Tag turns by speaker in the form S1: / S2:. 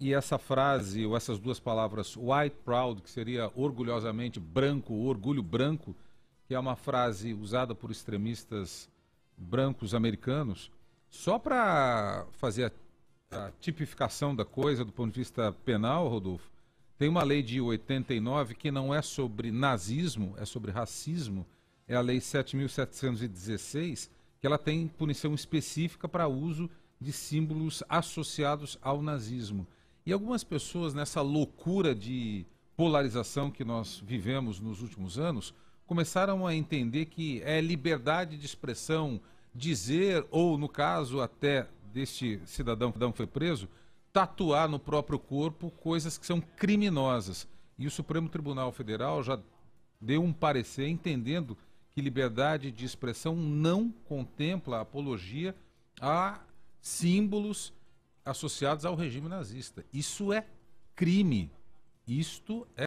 S1: E essa frase, ou essas duas palavras, white proud, que seria orgulhosamente branco, orgulho branco, que é uma frase usada por extremistas brancos americanos, só para fazer a, a, tipificação da coisa do ponto de vista penal, Rodolfo, tem uma lei de 89 que não é sobre nazismo, é sobre racismo, é a lei 7716, que ela tem punição específica para uso de símbolos associados ao nazismo. E algumas pessoas, nessa loucura de polarização que nós vivemos nos últimos anos, começaram a entender que é liberdade de expressão dizer, ou no caso até deste cidadão que foi preso, tatuar no próprio corpo coisas que são criminosas. E o Supremo Tribunal Federal já deu um parecer entendendo que liberdade de expressão não contempla apologia a símbolos associados ao regime nazista. Isso é crime. Isto é